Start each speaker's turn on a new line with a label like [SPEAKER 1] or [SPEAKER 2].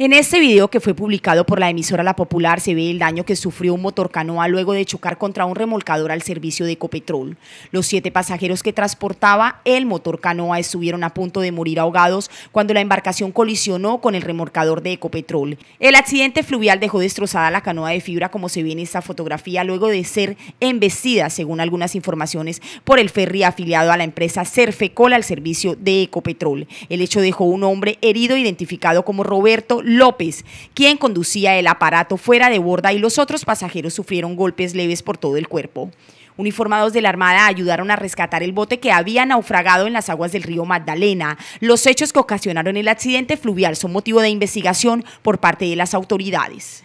[SPEAKER 1] En este video que fue publicado por la emisora La Popular se ve el daño que sufrió un motor canoa luego de chocar contra un remolcador al servicio de Ecopetrol. Los siete pasajeros que transportaba el motor canoa estuvieron a punto de morir ahogados cuando la embarcación colisionó con el remolcador de Ecopetrol. El accidente fluvial dejó destrozada la canoa de fibra como se ve en esta fotografía luego de ser embestida, según algunas informaciones, por el ferry afiliado a la empresa Cerfecol al servicio de Ecopetrol. El hecho dejó un hombre herido identificado como Roberto López, quien conducía el aparato fuera de borda y los otros pasajeros sufrieron golpes leves por todo el cuerpo. Uniformados de la Armada ayudaron a rescatar el bote que había naufragado en las aguas del río Magdalena. Los hechos que ocasionaron el accidente fluvial son motivo de investigación por parte de las autoridades.